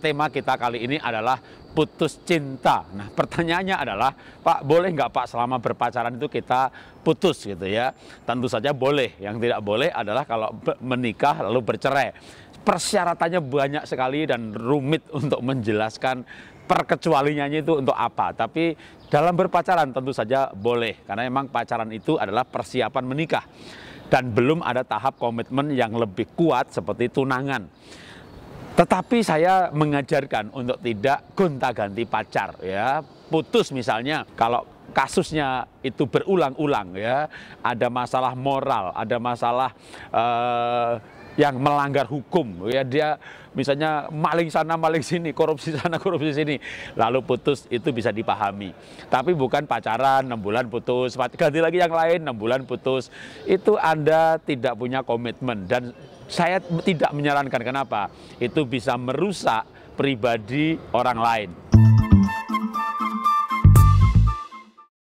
tema kita kali ini adalah putus cinta. Nah, pertanyaannya adalah, Pak, boleh nggak Pak selama berpacaran itu kita putus gitu ya? Tentu saja boleh. Yang tidak boleh adalah kalau menikah lalu bercerai. Persyaratannya banyak sekali dan rumit untuk menjelaskan perkecualiannya itu untuk apa. Tapi dalam berpacaran tentu saja boleh karena memang pacaran itu adalah persiapan menikah dan belum ada tahap komitmen yang lebih kuat seperti tunangan. Tetapi saya mengajarkan untuk tidak gonta-ganti pacar ya. Putus misalnya kalau kasusnya itu berulang-ulang ya. Ada masalah moral, ada masalah uh, yang melanggar hukum ya dia misalnya maling sana maling sini, korupsi sana korupsi sini. Lalu putus itu bisa dipahami. Tapi bukan pacaran enam bulan putus, ganti lagi yang lain enam bulan putus. Itu Anda tidak punya komitmen dan saya tidak menyarankan kenapa? Itu bisa merusak pribadi orang lain.